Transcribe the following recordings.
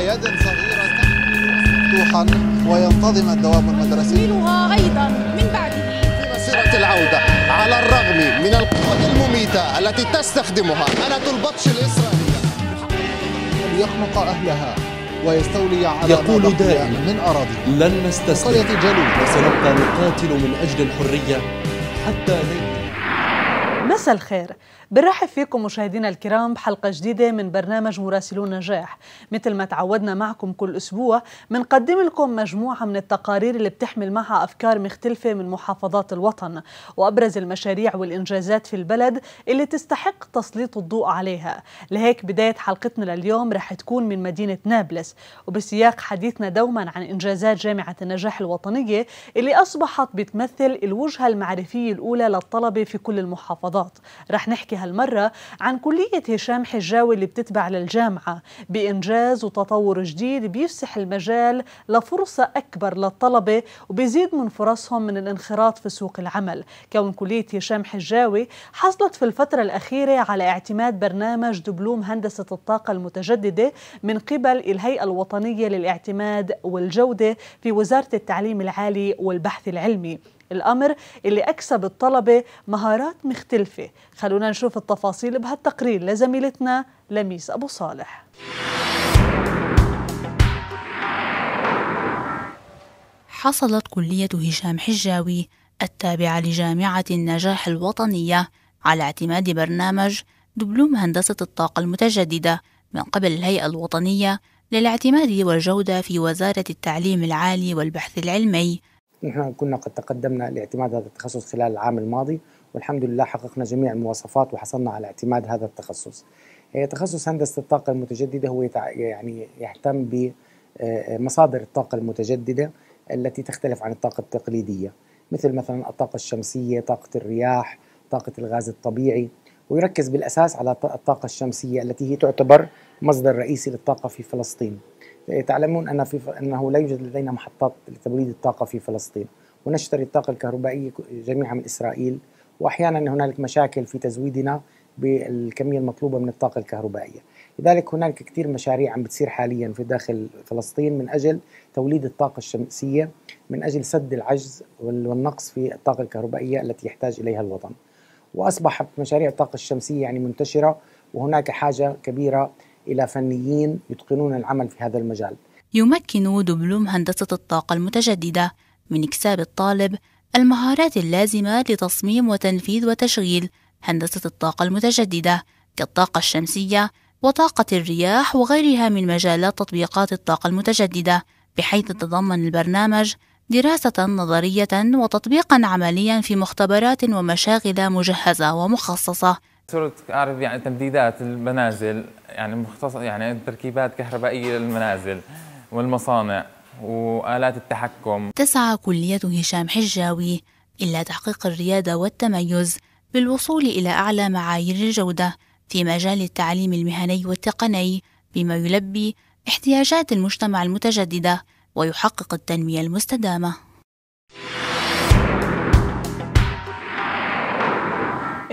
يد صغيرة مفتوحا وينتظم الدوام المدرسي تحملها أيضا من بعده مسيرة العودة على الرغم من القوة المميتة التي تستخدمها أنة البطش الإسرائيلية ليخنق أهلها ويستولي على يقول دائما من أراضي لن نستسلم قرية وسنبقى نقاتل من أجل الحرية حتى نجد مساء الخير بنرحب فيكم مشاهدينا الكرام بحلقة جديدة من برنامج مراسلون نجاح مثل ما تعودنا معكم كل أسبوع بنقدم لكم مجموعة من التقارير اللي بتحمل معها أفكار مختلفة من محافظات الوطن وأبرز المشاريع والإنجازات في البلد اللي تستحق تسليط الضوء عليها لهيك بداية حلقتنا لليوم رح تكون من مدينة نابلس وبسياق حديثنا دوما عن إنجازات جامعة النجاح الوطنية اللي أصبحت بتمثل الوجهة المعرفية الأولى للطلبة في كل المحافظات الرباط رح نحكي هالمرة عن كلية هشام حجاوي اللي بتتبع للجامعة بإنجاز وتطور جديد بيفسح المجال لفرصة أكبر للطلبة وبيزيد من فرصهم من الانخراط في سوق العمل كون كلية هشام حجاوي حصلت في الفترة الأخيرة على اعتماد برنامج دبلوم هندسة الطاقة المتجددة من قبل الهيئة الوطنية للاعتماد والجودة في وزارة التعليم العالي والبحث العلمي الأمر اللي أكسب الطلبة مهارات مختلفة خلونا نشوف التفاصيل بهالتقرير لزميلتنا لميس أبو صالح حصلت كلية هشام حجاوي التابعة لجامعة النجاح الوطنية على اعتماد برنامج دبلوم هندسة الطاقة المتجددة من قبل الهيئة الوطنية للاعتماد والجودة في وزارة التعليم العالي والبحث العلمي نحن كنا قد تقدمنا لاعتماد هذا التخصص خلال العام الماضي والحمد لله حققنا جميع المواصفات وحصلنا على اعتماد هذا التخصص إيه، تخصص هندسة الطاقة المتجددة هو يعني يهتم بمصادر آه، آه، الطاقة المتجددة التي تختلف عن الطاقة التقليدية مثل مثلا الطاقة الشمسية طاقة الرياح طاقة الغاز الطبيعي ويركز بالأساس على الطاقة الشمسية التي هي تعتبر مصدر رئيسي للطاقة في فلسطين تعلمون أن في أنه لا يوجد لدينا محطات لتبريد الطاقة في فلسطين ونشتري الطاقة الكهربائية جميعا من إسرائيل وأحيانا هنالك مشاكل في تزويدنا بالكمية المطلوبة من الطاقة الكهربائية لذلك هنالك كثير مشاريع عم بتصير حاليا في داخل فلسطين من أجل توليد الطاقة الشمسية من أجل سد العجز والنقص في الطاقة الكهربائية التي يحتاج إليها الوطن وأصبحت مشاريع الطاقة الشمسية يعني منتشرة وهناك حاجة كبيرة إلى فنيين يتقنون العمل في هذا المجال يمكن دبلوم هندسة الطاقة المتجددة من إكساب الطالب المهارات اللازمة لتصميم وتنفيذ وتشغيل هندسة الطاقة المتجددة كالطاقة الشمسية وطاقة الرياح وغيرها من مجالات تطبيقات الطاقة المتجددة بحيث تتضمن البرنامج دراسة نظرية وتطبيقا عمليا في مختبرات ومشاغل مجهزة ومخصصة صرت اعرف يعني تمديدات المنازل يعني مختص يعني تركيبات كهربائيه للمنازل والمصانع والات التحكم تسعى كليه هشام حجاوي الى تحقيق الرياده والتميز بالوصول الى اعلى معايير الجوده في مجال التعليم المهني والتقني بما يلبي احتياجات المجتمع المتجدده ويحقق التنميه المستدامه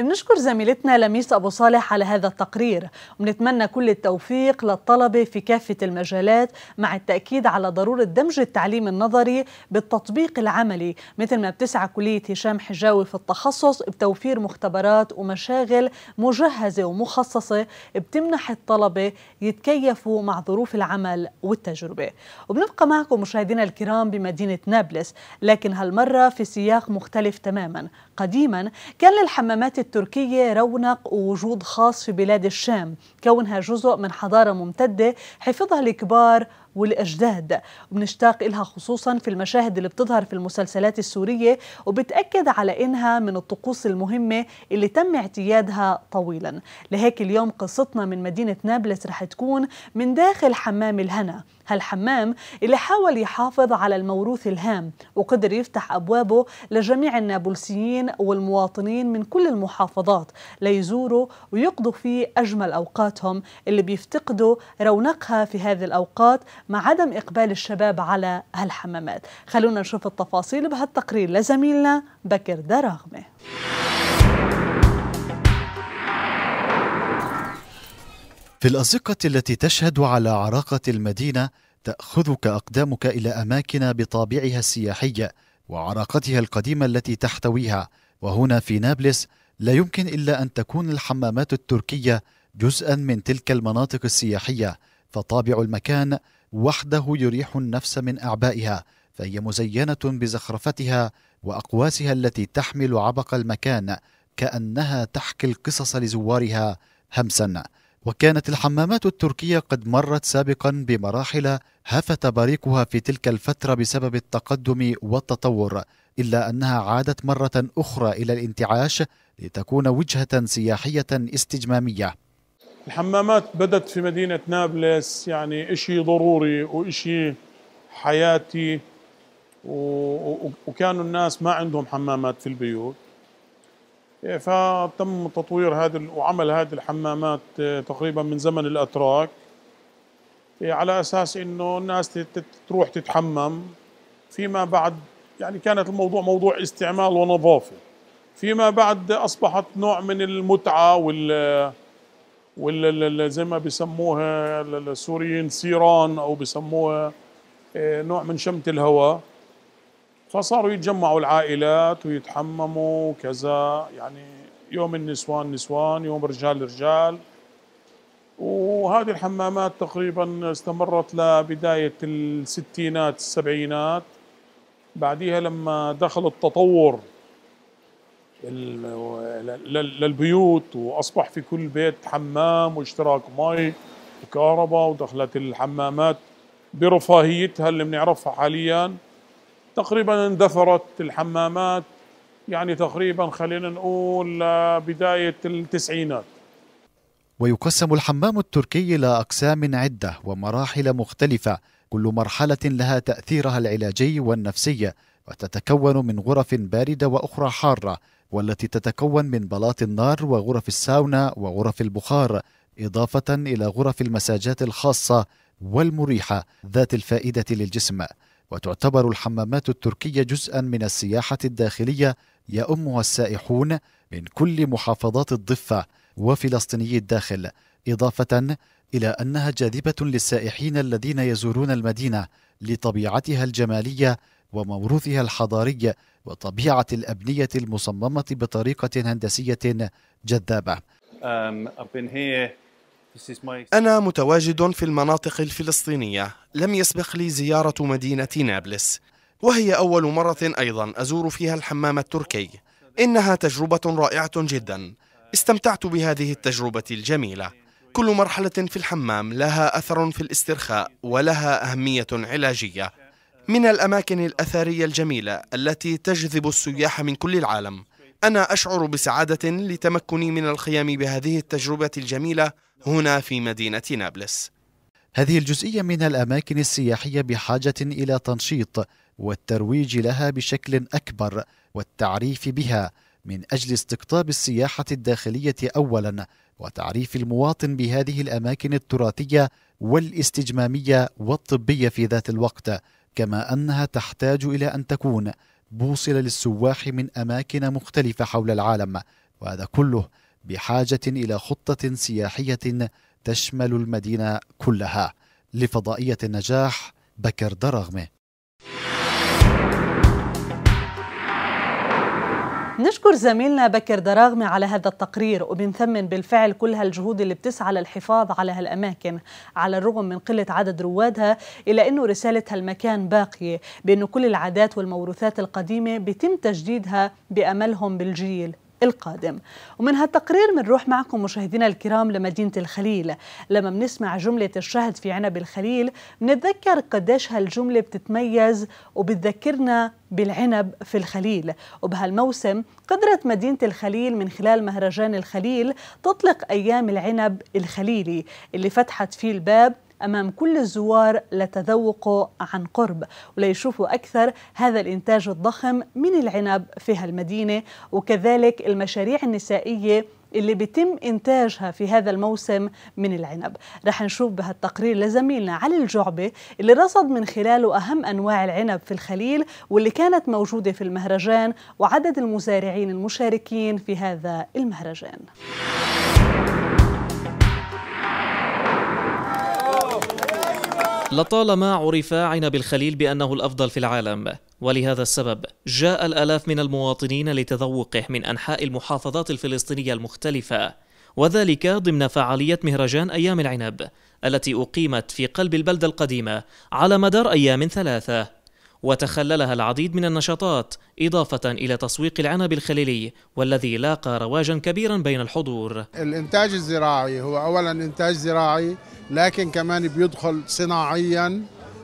بنشكر زميلتنا لميس أبو صالح على هذا التقرير ونتمنى كل التوفيق للطلبة في كافة المجالات مع التأكيد على ضرورة دمج التعليم النظري بالتطبيق العملي مثل ما بتسعى كلية هشام حجاوي في التخصص بتوفير مختبرات ومشاغل مجهزة ومخصصة بتمنح الطلبة يتكيفوا مع ظروف العمل والتجربة وبنبقى معكم مشاهدينا الكرام بمدينة نابلس لكن هالمرة في سياق مختلف تماما قديما كان للحمامات التركية رونق ووجود خاص في بلاد الشام كونها جزء من حضارة ممتدة حفظها الكبار والأجداد وبنشتاق لها خصوصا في المشاهد اللي بتظهر في المسلسلات السورية وبتأكد على إنها من الطقوس المهمة اللي تم اعتيادها طويلا لهيك اليوم قصتنا من مدينة نابلس رح تكون من داخل حمام الهنا هالحمام اللي حاول يحافظ على الموروث الهام وقدر يفتح أبوابه لجميع النابلسيين والمواطنين من كل المحافظات ليزوروا ويقضوا فيه أجمل أوقاتهم اللي بيفتقدوا رونقها في هذه الأوقات مع عدم إقبال الشباب على هالحمامات خلونا نشوف التفاصيل بهالتقرير لزميلنا بكر دراغمه في الأزقة التي تشهد على عراقة المدينة تأخذك أقدامك إلى أماكن بطابعها السياحي وعراقتها القديمة التي تحتويها وهنا في نابلس لا يمكن إلا أن تكون الحمامات التركية جزءا من تلك المناطق السياحية فطابع المكان وحده يريح النفس من اعبائها فهي مزينه بزخرفتها واقواسها التي تحمل عبق المكان كانها تحكي القصص لزوارها همسا وكانت الحمامات التركيه قد مرت سابقا بمراحل هفت بريقها في تلك الفتره بسبب التقدم والتطور الا انها عادت مره اخرى الى الانتعاش لتكون وجهه سياحيه استجماميه الحمامات بدت في مدينة نابلس يعني إشي ضروري وإشي حياتي وكانوا الناس ما عندهم حمامات في البيوت فتم تطوير هذا وعمل هذه الحمامات آه، تقريبا من زمن الأتراك آه، على أساس إنه الناس تروح تتحمم فيما بعد يعني كانت الموضوع موضوع استعمال ونظافة فيما بعد أصبحت نوع من المتعة وال ولا زي ما بيسموها السوريين سيران او بيسموها آه، نوع من شمت الهواء فصاروا يتجمعوا العائلات ويتحمموا وكذا يعني يوم النسوان نسوان يوم رجال رجال وهذه الحمامات تقريبا استمرت لبداية الستينات السبعينات بعديها لما دخل التطور للبيوت واصبح في كل بيت حمام واشتراك مي وكهرباء ودخلت الحمامات برفاهيتها اللي بنعرفها حاليا تقريبا اندثرت الحمامات يعني تقريبا خلينا نقول بدايه التسعينات ويقسم الحمام التركي الى اقسام عده ومراحل مختلفه كل مرحله لها تاثيرها العلاجي والنفسي وتتكون من غرف بارده واخرى حاره والتي تتكون من بلاط النار وغرف الساونا وغرف البخار إضافة إلى غرف المساجات الخاصة والمريحة ذات الفائدة للجسم وتعتبر الحمامات التركية جزءا من السياحة الداخلية يأمها السائحون من كل محافظات الضفة وفلسطيني الداخل إضافة إلى أنها جاذبة للسائحين الذين يزورون المدينة لطبيعتها الجمالية وموروثها الحضاري وطبيعة الأبنية المصممة بطريقة هندسية جذابة. Um, أنا متواجد في المناطق الفلسطينية، لم يسبق لي زيارة مدينة نابلس، وهي أول مرة أيضا أزور فيها الحمام التركي. إنها تجربة رائعة جدا، استمتعت بهذه التجربة الجميلة. كل مرحلة في الحمام لها أثر في الاسترخاء ولها أهمية علاجية من الأماكن الأثرية الجميلة التي تجذب السياح من كل العالم أنا أشعر بسعادة لتمكني من القيام بهذه التجربة الجميلة هنا في مدينة نابلس هذه الجزئية من الأماكن السياحية بحاجة إلى تنشيط والترويج لها بشكل أكبر والتعريف بها من أجل استقطاب السياحة الداخلية أولاً وتعريف المواطن بهذه الأماكن التراثية والاستجمامية والطبية في ذات الوقت كما أنها تحتاج إلى أن تكون بوصلة للسواح من أماكن مختلفة حول العالم وهذا كله بحاجة إلى خطة سياحية تشمل المدينة كلها لفضائية النجاح بكر درغمه نشكر زميلنا بكر دراغمي على هذا التقرير وبنثمن بالفعل كل هالجهود اللي بتسعى للحفاظ على هالأماكن على الرغم من قلة عدد روادها إلا أنه رسالة هالمكان باقية بأنه كل العادات والموروثات القديمة بتم تجديدها بأملهم بالجيل القادم ومن هالتقرير بنروح معكم مشاهدينا الكرام لمدينة الخليل لما بنسمع جملة الشهد في عنب الخليل بنتذكر قديش هالجملة بتتميز وبتذكرنا بالعنب في الخليل وبهالموسم قدرت مدينة الخليل من خلال مهرجان الخليل تطلق أيام العنب الخليلي اللي فتحت فيه الباب أمام كل الزوار لتذوقوا عن قرب وليشوفوا أكثر هذا الإنتاج الضخم من العنب في هالمدينة وكذلك المشاريع النسائية اللي بيتم إنتاجها في هذا الموسم من العنب رح نشوف بهالتقرير لزميلنا علي الجعبة اللي رصد من خلاله أهم أنواع العنب في الخليل واللي كانت موجودة في المهرجان وعدد المزارعين المشاركين في هذا المهرجان لطالما عرف عنب الخليل بأنه الأفضل في العالم ولهذا السبب جاء الآلاف من المواطنين لتذوقه من أنحاء المحافظات الفلسطينية المختلفة وذلك ضمن فعالية مهرجان أيام العنب التي أقيمت في قلب البلدة القديمة على مدار أيام ثلاثة وتخللها العديد من النشاطات إضافة إلى تسويق العنب الخليلي والذي لاقى رواجا كبيرا بين الحضور الإنتاج الزراعي هو أولا إنتاج زراعي لكن كمان بيدخل صناعيا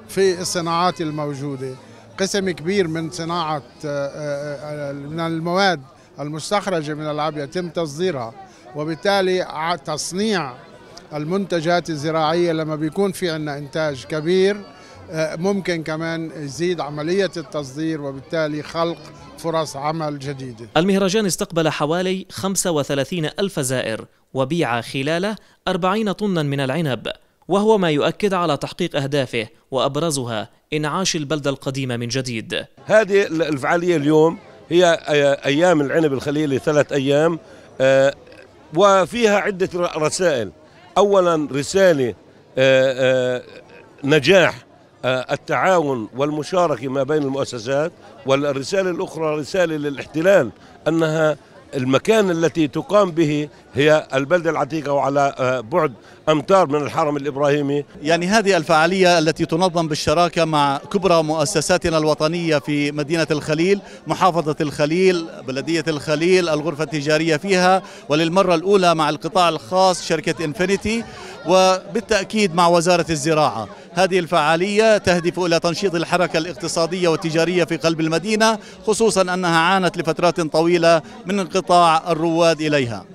في الصناعات الموجودة قسم كبير من صناعة آه، آه، آه، من المواد المستخرجة من العاب يتم تصديرها وبالتالي تصنيع المنتجات الزراعية لما بيكون في عندنا إنتاج كبير آه، ممكن كمان يزيد عملية التصدير وبالتالي خلق فرص عمل جديدة المهرجان استقبل حوالي 35 ألف زائر وبيع خلاله 40 طنا من العنب وهو ما يؤكد على تحقيق أهدافه وأبرزها إنعاش البلدة القديمة من جديد هذه الفعالية اليوم هي أيام العنب الخليلي ثلاث أيام آه، وفيها عدة رسائل أولا رسالة آه، نجاح آه، التعاون والمشاركة ما بين المؤسسات والرسالة الأخرى رسالة للاحتلال أنها المكان التي تقام به هي البلدة العتيقة وعلى آه، بعد أمتار من الحرم الإبراهيمي يعني هذه الفعالية التي تنظم بالشراكة مع كبرى مؤسساتنا الوطنية في مدينة الخليل محافظة الخليل بلدية الخليل الغرفة التجارية فيها وللمرة الأولى مع القطاع الخاص شركة إنفينيتي وبالتأكيد مع وزارة الزراعة هذه الفعالية تهدف إلى تنشيط الحركة الاقتصادية والتجارية في قلب المدينة خصوصا أنها عانت لفترات طويلة من انقطاع الرواد إليها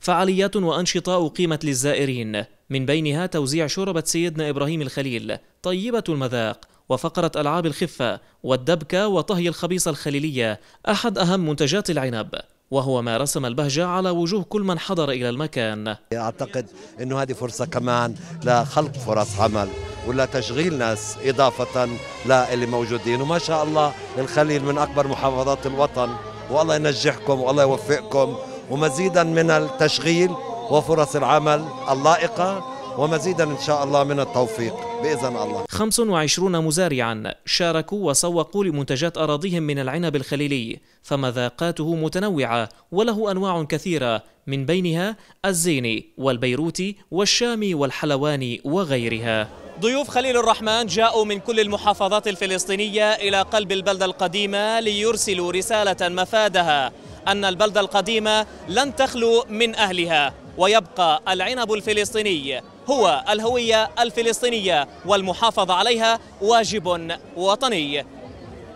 فعاليات وأنشطة أقيمت للزائرين من بينها توزيع شوربة سيدنا إبراهيم الخليل طيبة المذاق وفقرة ألعاب الخفة والدبكة وطهي الخبيصة الخليلية أحد أهم منتجات العنب وهو ما رسم البهجة على وجوه كل من حضر إلى المكان أعتقد أنه هذه فرصة كمان لخلق فرص عمل ولا تشغيل ناس إضافة للي موجودين وما شاء الله الخليل من أكبر محافظات الوطن والله ينجحكم والله يوفقكم ومزيدا من التشغيل وفرص العمل اللائقة ومزيدا إن شاء الله من التوفيق بإذن الله 25 مزارعا شاركوا وسوقوا لمنتجات أراضيهم من العنب الخليلي فمذاقاته متنوعة وله أنواع كثيرة من بينها الزيني والبيروتي والشامي والحلواني وغيرها ضيوف خليل الرحمن جاءوا من كل المحافظات الفلسطينية إلى قلب البلدة القديمة ليرسلوا رسالة مفادها أن البلدة القديمة لن تخلو من أهلها ويبقى العنب الفلسطيني هو الهوية الفلسطينية والمحافظة عليها واجب وطني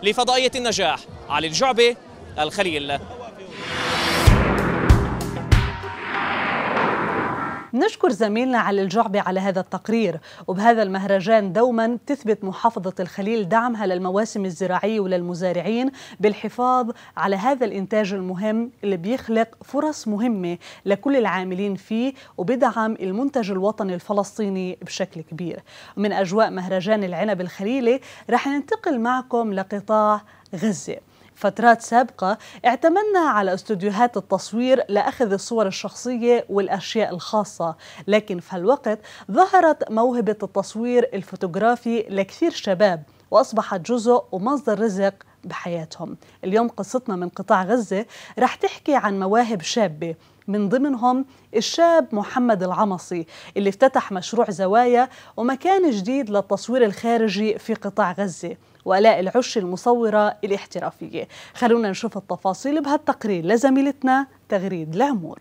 لفضائية النجاح علي الجعبي الخليل نشكر زميلنا علي الجعبي على هذا التقرير وبهذا المهرجان دوما تثبت محافظة الخليل دعمها للمواسم الزراعية وللمزارعين بالحفاظ على هذا الإنتاج المهم اللي بيخلق فرص مهمة لكل العاملين فيه وبدعم المنتج الوطني الفلسطيني بشكل كبير من أجواء مهرجان العنب الخليلي رح ننتقل معكم لقطاع غزة فترات سابقة اعتمدنا على استوديوهات التصوير لأخذ الصور الشخصية والأشياء الخاصة لكن في الوقت ظهرت موهبة التصوير الفوتوغرافي لكثير شباب وأصبحت جزء ومصدر رزق بحياتهم اليوم قصتنا من قطاع غزة رح تحكي عن مواهب شابة من ضمنهم الشاب محمد العمصي اللي افتتح مشروع زوايا ومكان جديد للتصوير الخارجي في قطاع غزة وآلاء العش المصورة الاحترافية خلونا نشوف التفاصيل بهالتقرير لزميلتنا تغريد العمور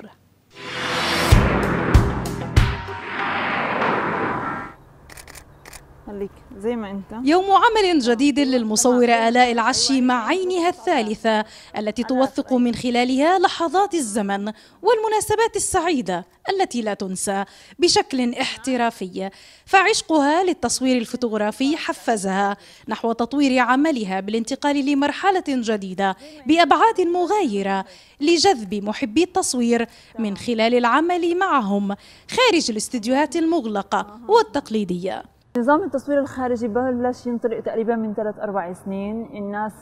خليك زي ما انت يوم عمل جديد للمصورة آلاء العشي مع عينها الثالثة التي توثق من خلالها لحظات الزمن والمناسبات السعيدة التي لا تنسى بشكل احترافي فعشقها للتصوير الفوتوغرافي حفزها نحو تطوير عملها بالانتقال لمرحلة جديدة بأبعاد مغايرة لجذب محبي التصوير من خلال العمل معهم خارج الاستديوهات المغلقة والتقليدية نظام التصوير الخارجي بلش ينطلق تقريبا من ثلاث أربع سنين الناس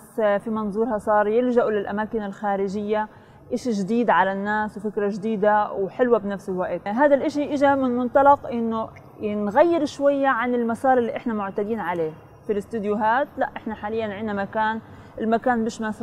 في منظورها صار يلجأوا للأماكن الخارجية إشي جديد على الناس وفكرة جديدة وحلوة بنفس الوقت هذا الإشي إجا من منطلق إنه نغير شوية عن المسار اللي إحنا معتادين عليه في الاستديوهات لا إحنا حاليا عندنا مكان المكان بيشمل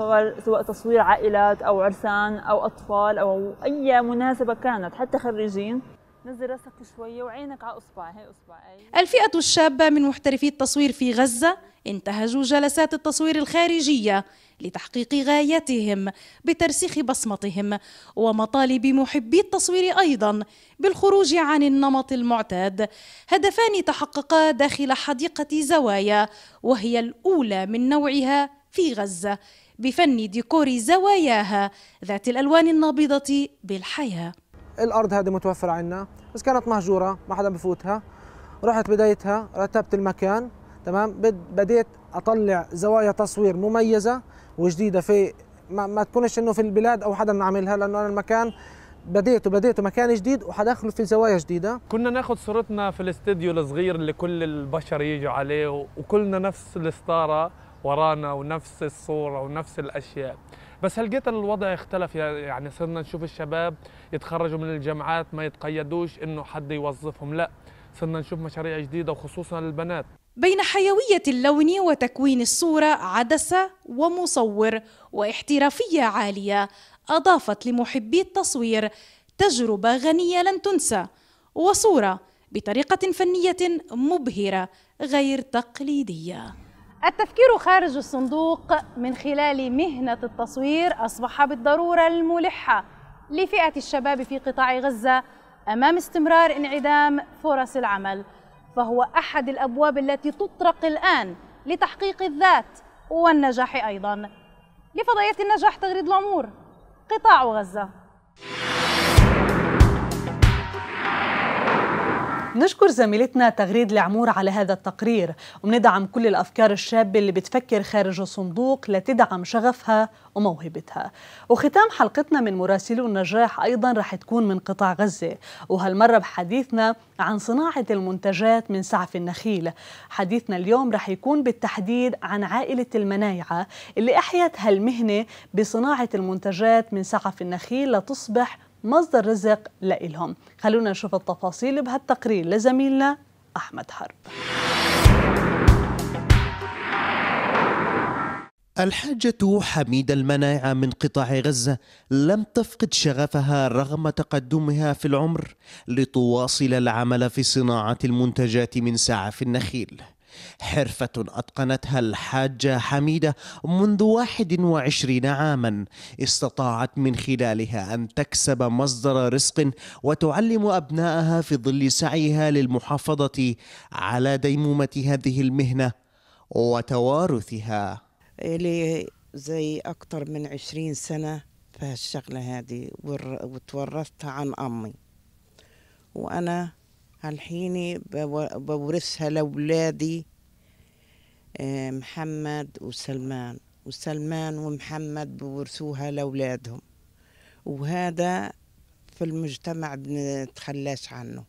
سواء تصوير عائلات أو عرسان أو أطفال أو أي مناسبة كانت حتى خريجين نزل راسك شويه وعينك على اصبع هي اصبع أي. الفئه الشابه من محترفي التصوير في غزه انتهجوا جلسات التصوير الخارجيه لتحقيق غايتهم بترسيخ بصمتهم ومطالب محبي التصوير ايضا بالخروج عن النمط المعتاد هدفان تحققا داخل حديقه زوايا وهي الاولى من نوعها في غزه بفن ديكور زواياها ذات الالوان النابضه بالحياه الارض هذه متوفره عندنا بس كانت مهجوره ما حدا بفوتها رحت بدايتها رتبت المكان تمام بديت اطلع زوايا تصوير مميزه وجديده في ما, ما تكونش انه في البلاد او حدا عاملها لانه انا المكان بديته بديته مكان جديد وحدخله في زوايا جديده كنا ناخذ صورتنا في الاستديو الصغير اللي كل البشر يجوا عليه وكلنا نفس الستاره ورانا ونفس الصوره ونفس الاشياء بس هل جيت الوضع اختلف يعني صرنا نشوف الشباب يتخرجوا من الجامعات ما يتقيدوش انه حد يوظفهم لا صرنا نشوف مشاريع جديده وخصوصا للبنات بين حيوية اللون وتكوين الصورة عدسة ومصور واحترافية عالية أضافت لمحبي التصوير تجربة غنية لن تنسى وصورة بطريقة فنية مبهرة غير تقليدية التفكير خارج الصندوق من خلال مهنة التصوير أصبح بالضرورة الملحة لفئة الشباب في قطاع غزة أمام استمرار انعدام فرص العمل فهو أحد الأبواب التي تطرق الآن لتحقيق الذات والنجاح أيضا لفضائية النجاح تغريد الأمور قطاع غزة نشكر زميلتنا تغريد العمور على هذا التقرير وبندعم كل الأفكار الشابة اللي بتفكر خارج الصندوق لتدعم شغفها وموهبتها وختام حلقتنا من مراسلو النجاح أيضا رح تكون من قطاع غزة وهالمرة بحديثنا عن صناعة المنتجات من سعف النخيل حديثنا اليوم رح يكون بالتحديد عن عائلة المنايعة اللي أحيت هالمهنة بصناعة المنتجات من سعف النخيل لتصبح مصدر رزق لإلهم خلونا نشوف التفاصيل بهالتقرير لزميلنا أحمد حرب الحاجة حميد المناعة من قطاع غزة لم تفقد شغفها رغم تقدمها في العمر لتواصل العمل في صناعة المنتجات من سعف النخيل حرفة أتقنتها الحاجة حميدة منذ 21 عاما استطاعت من خلالها أن تكسب مصدر رزق وتعلم أبنائها في ظل سعيها للمحافظة على ديمومة هذه المهنة وتوارثها لي زي أكثر من عشرين سنة في الشغلة هذه وتورثتها عن أمي وأنا الحين بورثها لأولادي آه، محمد وسلمان وسلمان ومحمد بورثوها لأولادهم وهذا في المجتمع بنتخلاش عنه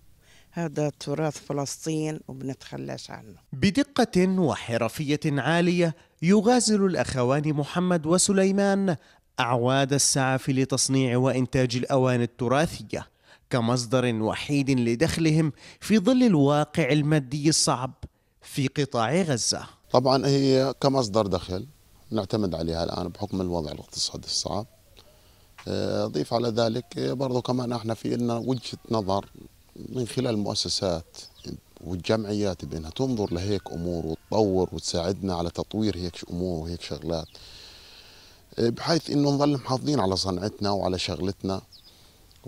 هذا تراث فلسطين وبنتخلاش عنه بدقة وحرفية عالية يغازل الأخوان محمد وسليمان أعواد السعف لتصنيع وإنتاج الأواني التراثية كمصدر وحيد لدخلهم في ظل الواقع المادي الصعب في قطاع غزة طبعا هي كمصدر دخل نعتمد عليها الآن بحكم الوضع الاقتصادي الصعب أضيف آه، على ذلك آه، برضو كمان احنا في لنا وجهة نظر من خلال المؤسسات والجمعيات بأنها تنظر لهيك أمور وتطور وتساعدنا على تطوير هيك أمور وهيك شغلات آه، بحيث أنه نظل محافظين على صنعتنا وعلى شغلتنا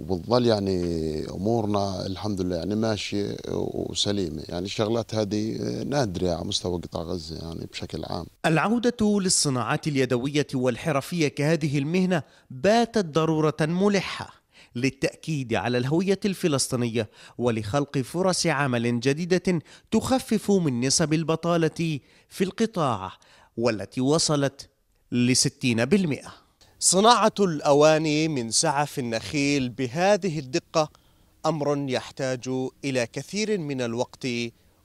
وبتظل يعني امورنا الحمد لله يعني ماشيه وسليمه يعني الشغلات هذه نادره على مستوى قطاع غزه يعني بشكل عام العوده للصناعات اليدويه والحرفيه كهذه المهنه باتت ضروره ملحه للتاكيد على الهويه الفلسطينيه ولخلق فرص عمل جديده تخفف من نسب البطاله في القطاع والتي وصلت ل 60% صناعة الأواني من سعف النخيل بهذه الدقة أمر يحتاج إلى كثير من الوقت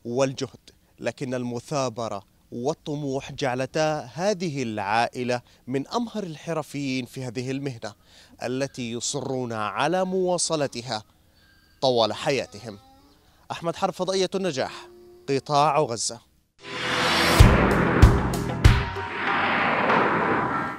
والجهد لكن المثابرة والطموح جعلتا هذه العائلة من أمهر الحرفيين في هذه المهنة التي يصرون على مواصلتها طوال حياتهم أحمد حرب فضائية النجاح قطاع غزة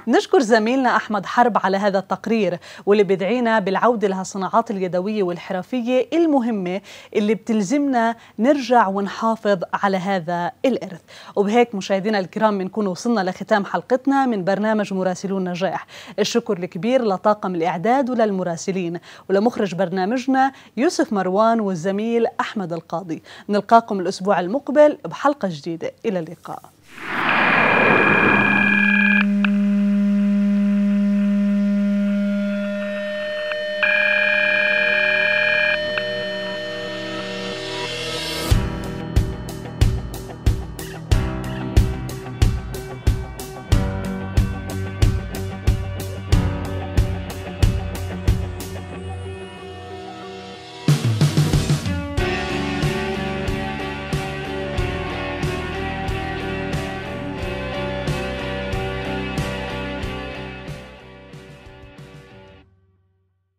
نشكر زميلنا أحمد حرب على هذا التقرير واللي بدعينا بالعودة لهالصناعات اليدوية والحرفية المهمة اللي بتلزمنا نرجع ونحافظ على هذا الإرث وبهيك مشاهدينا الكرام بنكون وصلنا لختام حلقتنا من برنامج مراسلون نجاح الشكر الكبير لطاقم الإعداد وللمراسلين ولمخرج برنامجنا يوسف مروان والزميل أحمد القاضي نلقاكم الأسبوع المقبل بحلقة جديدة إلى اللقاء